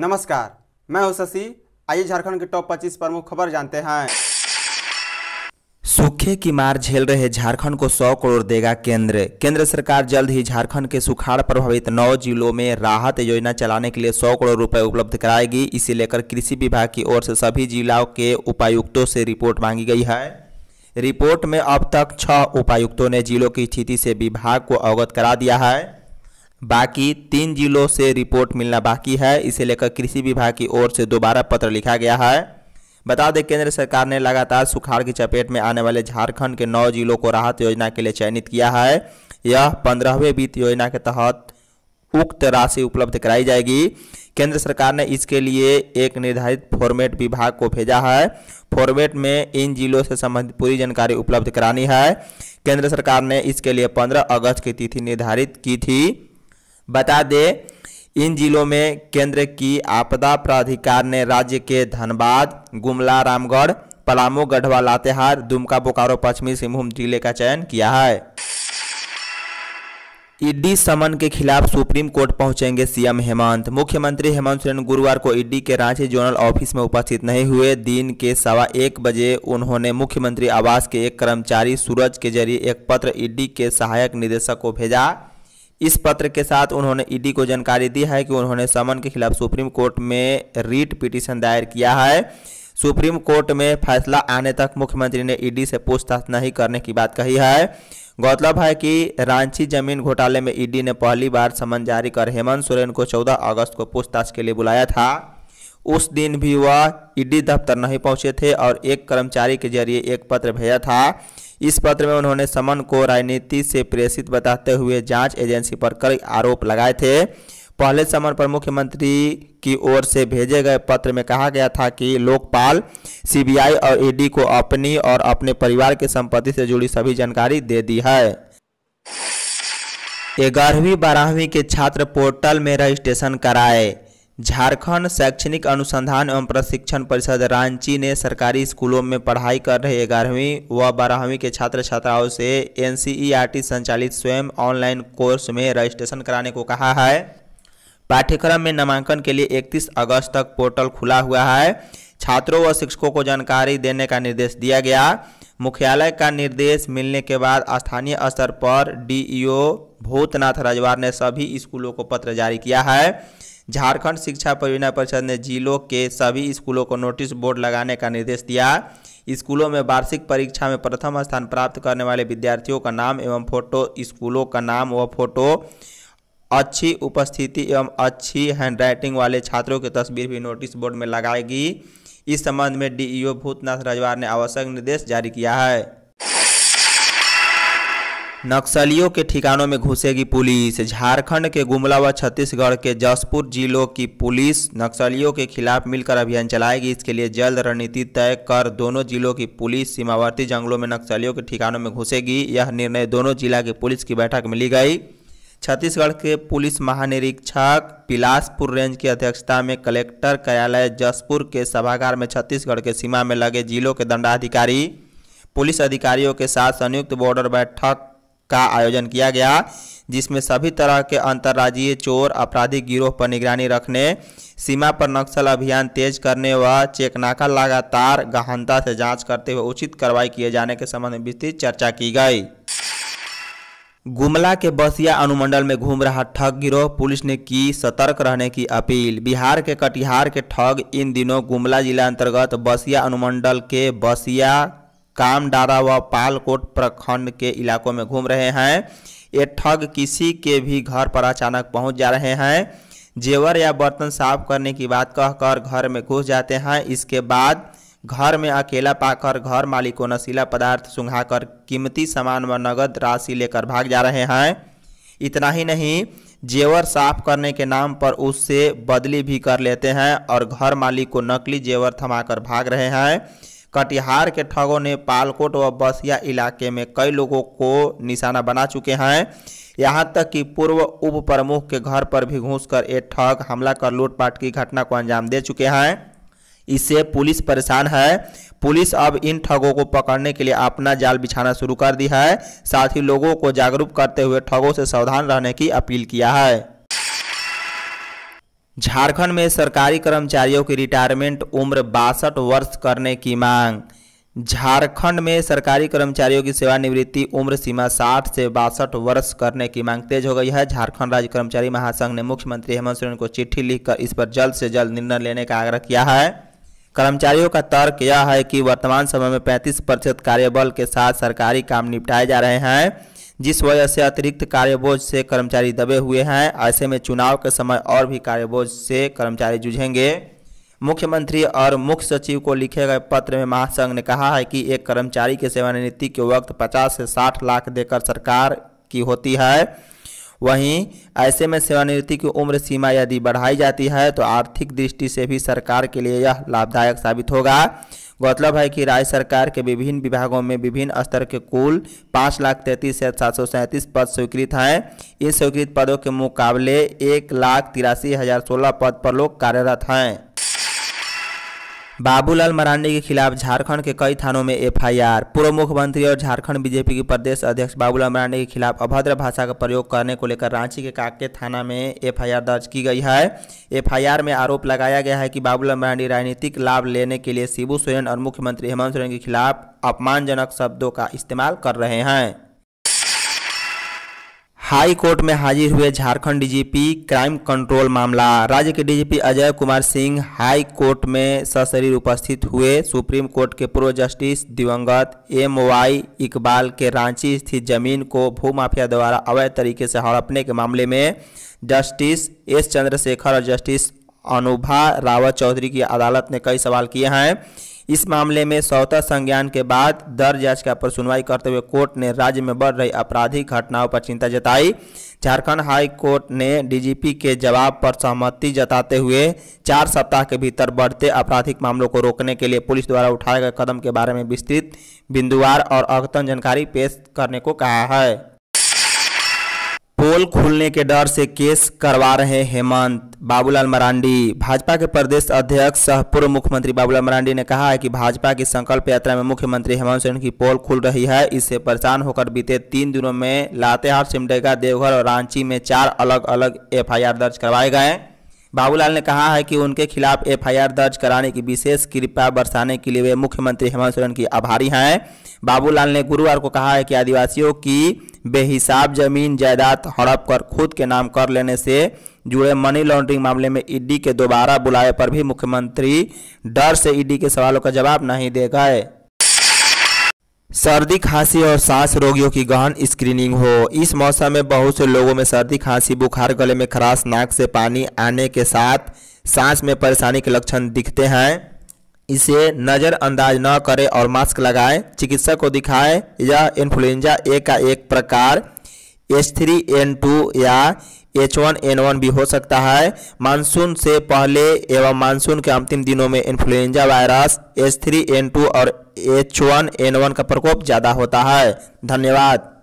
नमस्कार मैं हूं शशि आइए झारखंड के टॉप 25 प्रमुख खबर जानते हैं सूखे की मार झेल रहे झारखंड को 100 करोड़ देगा केंद्र केंद्र सरकार जल्द ही झारखंड के सुखाड़ प्रभावित नौ जिलों में राहत योजना चलाने के लिए 100 करोड़ रुपए उपलब्ध कराएगी इसे लेकर कृषि विभाग की ओर से सभी जिलों के उपायुक्तों से रिपोर्ट मांगी गई है रिपोर्ट में अब तक छह उपायुक्तों ने जिलों की स्थिति से विभाग को अवगत करा दिया है बाकी तीन जिलों से रिपोर्ट मिलना बाकी है इसे लेकर कृषि विभाग की ओर से दोबारा पत्र लिखा गया है बता दें केंद्र सरकार ने लगातार सुखाड़ की चपेट में आने वाले झारखंड के नौ जिलों को राहत योजना के लिए चयनित किया है यह पंद्रहवें वित्त योजना के तहत उक्त राशि उपलब्ध कराई जाएगी केंद्र सरकार ने इसके लिए एक निर्धारित फॉर्मेट विभाग को भेजा है फॉर्मेट में इन जिलों से संबंधित पूरी जानकारी उपलब्ध करानी है केंद्र सरकार ने इसके लिए 15 अगस्त की तिथि निर्धारित की थी बता दें इन जिलों में केंद्र की आपदा प्राधिकार ने राज्य के धनबाद गुमला रामगढ़ पलामू गढ़वा लातेहार दुमका बोकारो पश्चिमी सिंहभूम जिले का चयन किया है ईडी समन के खिलाफ सुप्रीम कोर्ट पहुंचेंगे सीएम हेमंत मुख्यमंत्री हेमंत सोरेन गुरुवार को ईडी के रांची जोनल ऑफिस में उपस्थित नहीं हुए दिन के सवा एक बजे उन्होंने मुख्यमंत्री आवास के एक कर्मचारी सूरज के जरिए एक पत्र ईडी के सहायक निदेशक को भेजा इस पत्र के साथ उन्होंने ईडी e को जानकारी दी है कि उन्होंने समन के खिलाफ सुप्रीम कोर्ट में रीट पिटीशन दायर किया है सुप्रीम कोर्ट में फैसला आने तक मुख्यमंत्री ने ईडी e से पूछताछ नहीं करने की बात कही है गौरतलब है कि रांची जमीन घोटाले में ईडी e ने पहली बार समन जारी कर हेमंत सोरेन को 14 अगस्त को पूछताछ के लिए बुलाया था उस दिन भी वह ईडी दफ्तर नहीं पहुंचे थे और एक कर्मचारी के जरिए एक पत्र भेजा था इस पत्र में उन्होंने समन को राजनीति से प्रेषित बताते हुए जांच एजेंसी पर कई आरोप लगाए थे पहले समन पर मुख्यमंत्री की ओर से भेजे गए पत्र में कहा गया था कि लोकपाल सीबीआई और ईडी को अपनी और अपने परिवार की संपत्ति से जुड़ी सभी जानकारी दे दी है ग्यारहवीं बारहवीं के छात्र पोर्टल में रजिस्ट्रेशन कराए झारखंड शैक्षणिक अनुसंधान एवं प्रशिक्षण परिषद रांची ने सरकारी स्कूलों में पढ़ाई कर रहे ग्यारहवीं व बारहवीं के छात्र छात्राओं से एनसीईआरटी संचालित स्वयं ऑनलाइन कोर्स में रजिस्ट्रेशन कराने को कहा है पाठ्यक्रम में नामांकन के लिए 31 अगस्त तक पोर्टल खुला हुआ है छात्रों व शिक्षकों को जानकारी देने का निर्देश दिया गया मुख्यालय का निर्देश मिलने के बाद स्थानीय स्तर पर डीईओ भूतनाथ रजवार ने सभी स्कूलों को पत्र जारी किया है झारखंड शिक्षा परियोजना परिषद ने जिलों के सभी स्कूलों को नोटिस बोर्ड लगाने का निर्देश दिया स्कूलों में वार्षिक परीक्षा में प्रथम स्थान प्राप्त करने वाले विद्यार्थियों का नाम एवं फोटो स्कूलों का नाम व फोटो अच्छी उपस्थिति एवं अच्छी हैंडराइटिंग वाले छात्रों की तस्वीर भी नोटिस बोर्ड में लगाएगी इस संबंध में डीईओ भूतनाथ रजवार ने आवश्यक निर्देश जारी किया है नक्सलियों के ठिकानों में घुसेगी पुलिस झारखंड के गुमला व छत्तीसगढ़ के जसपुर जिलों की पुलिस नक्सलियों के खिलाफ मिलकर अभियान चलाएगी इसके लिए जल्द रणनीति तय कर दोनों जिलों की पुलिस सीमावर्ती जंगलों में नक्सलियों के ठिकानों में घुसेगी यह निर्णय दोनों जिला के पुलिस की बैठक में ली गई छत्तीसगढ़ के पुलिस महानिरीक्षक बिलासपुर रेंज की अध्यक्षता में कलेक्टर कार्यालय जसपुर के सभागार में छत्तीसगढ़ के सीमा में लगे जिलों के दंडाधिकारी पुलिस अधिकारियों के साथ संयुक्त बॉर्डर बैठक का आयोजन किया गया जिसमें सभी तरह के अंतर्राज्यीय चोर आपराधिक गिरोह पर निगरानी रखने सीमा पर नक्सल अभियान तेज करने व चेकनाका लगातार गहनता से जांच करते हुए उचित कार्रवाई किए जाने के संबंध में विस्तृत चर्चा की गई गुमला के बसिया अनुमंडल में घूम रहा ठग गिरोह पुलिस ने की सतर्क रहने की अपील बिहार के कटिहार के ठग इन दिनों गुमला जिला अंतर्गत बसिया अनुमंडल के बसिया कामडारा व पालकोट प्रखंड के इलाकों में घूम रहे हैं ये ठग किसी के भी घर पर अचानक पहुंच जा रहे हैं जेवर या बर्तन साफ करने की बात कहकर घर में घुस जाते हैं इसके बाद घर में अकेला पाकर घर मालिक को नशीला पदार्थ सुंघाकर कीमती सामान व नगद राशि लेकर भाग जा रहे हैं इतना ही नहीं जेवर साफ करने के नाम पर उससे बदली भी कर लेते हैं और घर मालिक को नकली जेवर थमाकर भाग रहे हैं कटिहार के ठगों ने पालकोट व बसिया इलाके में कई लोगों को निशाना बना चुके हैं यहां तक कि पूर्व उप प्रमुख के घर पर भी कर ये ठग हमला कर लूटपाट की घटना को अंजाम दे चुके हैं इससे पुलिस परेशान है पुलिस अब इन ठगों को पकड़ने के लिए अपना जाल बिछाना शुरू कर दी है साथ ही लोगों को जागरूक करते हुए ठगों से सावधान रहने की अपील किया है झारखंड में सरकारी कर्मचारियों की रिटायरमेंट उम्र बासठ वर्ष करने की मांग झारखंड में सरकारी कर्मचारियों की सेवानिवृत्ति उम्र सीमा 60 से बासठ वर्ष करने की मांग तेज हो गई है झारखंड राज्य कर्मचारी महासंघ ने मुख्यमंत्री हेमंत सोरेन को चिट्ठी लिखकर इस पर जल्द से जल्द निर्णय लेने का आग्रह किया है कर्मचारियों का तर्क यह है कि वर्तमान समय में 35 प्रतिशत कार्यबल के साथ सरकारी काम निपटाए जा रहे हैं जिस वजह से अतिरिक्त कार्यबोझ से कर्मचारी दबे हुए हैं ऐसे में चुनाव के समय और भी कार्यबोझ से कर्मचारी जूझेंगे मुख्यमंत्री और मुख्य सचिव को लिखे गए पत्र में महासंघ ने कहा है कि एक कर्मचारी के सेवानिवृत्ति के वक्त 50 से 60 लाख देकर सरकार की होती है वहीं ऐसे में सेवानिवृत्ति की उम्र सीमा यदि बढ़ाई जाती है तो आर्थिक दृष्टि से भी सरकार के लिए यह लाभदायक साबित होगा गौरतलब है कि राज्य सरकार के विभिन्न विभागों में विभिन्न स्तर के कुल पाँच लाख तैंतीस हज़ार सात सौ सैंतीस पद स्वीकृत हैं इन स्वीकृत पदों के मुकाबले एक लाख तिरासी हज़ार सोलह पद पर लोग कार्यरत हैं बाबूलाल मरांडी के खिलाफ झारखंड के कई थानों में एफआईआर पूर्व मुख्यमंत्री और झारखंड बीजेपी के प्रदेश अध्यक्ष बाबूलाल मरांडी के खिलाफ अभद्र भाषा का प्रयोग करने को लेकर रांची के काके थाना में एफआईआर दर्ज की गई है एफआईआर में आरोप लगाया गया है कि बाबूलाल मरांडी राजनीतिक लाभ लेने के लिए शिबू सोरेन और मुख्यमंत्री हेमंत सोरेन के खिलाफ अपमानजनक शब्दों का इस्तेमाल कर रहे हैं हाई कोर्ट में हाजिर हुए झारखंड डीजीपी क्राइम कंट्रोल मामला राज्य के DGP Ajay Kumar Singh High Court में सशरीर उपस्थित हुए सुप्रीम कोर्ट के पूर्व जस्टिस दिवंगत एम वाई इकबाल के रांची स्थित जमीन को भूमाफिया द्वारा अवैध तरीके से हड़पने के मामले में जस्टिस एस चंद्रशेखर और जस्टिस अनुभा रावत चौधरी की अदालत ने कई सवाल किए हैं इस मामले में सौता संज्ञान के बाद दर्ज याचिका पर सुनवाई करते हुए कोर्ट ने राज्य में बढ़ रही आपराधिक घटनाओं पर चिंता जताई झारखंड हाई कोर्ट ने डीजीपी के जवाब पर सहमति जताते हुए चार सप्ताह के भीतर बढ़ते आपराधिक मामलों को रोकने के लिए पुलिस द्वारा उठाए गए कदम के बारे में विस्तृत बिंदुवार और अद्यतन जानकारी पेश करने को कहा है पोल खुलने के डर से केस करवा रहे हेमंत बाबूलाल मरांडी भाजपा के प्रदेश अध्यक्ष सह पूर्व मुख्यमंत्री बाबूलाल मरांडी ने कहा है कि भाजपा की संकल्प यात्रा में मुख्यमंत्री हेमंत सोरेन की पोल खुल रही है इससे परेशान होकर बीते तीन दिनों में लातेहार सिमडेगा देवघर और रांची में चार अलग अलग एफ दर्ज करवाए गए बाबूलाल ने कहा है कि उनके खिलाफ एफआईआर दर्ज कराने की विशेष कृपा बरसाने के लिए वे मुख्यमंत्री हेमंत सोरेन की आभारी हैं बाबूलाल ने गुरुवार को कहा है कि आदिवासियों की बेहिसाब जमीन जायदाद हड़प कर खुद के नाम कर लेने से जुड़े मनी लॉन्ड्रिंग मामले में ईडी के दोबारा बुलाए पर भी मुख्यमंत्री डर से ईडी के सवालों का जवाब नहीं दे गए सर्दी खांसी और सांस रोगियों की गहन स्क्रीनिंग हो इस मौसम में बहुत से लोगों में सर्दी खांसी बुखार गले में खराश नाक से पानी आने के साथ सांस में परेशानी के लक्षण दिखते हैं इसे नज़रअंदाज न करें और मास्क लगाएं चिकित्सक को दिखाएं यह इन्फ्लुएंजा ए का एक प्रकार एच थ्री एन टू या एच वन एन वन भी हो सकता है मानसून से पहले एवं मानसून के अंतिम दिनों में influenza virus H three N two और एच वन एन वन का प्रकोप ज़्यादा होता है धन्यवाद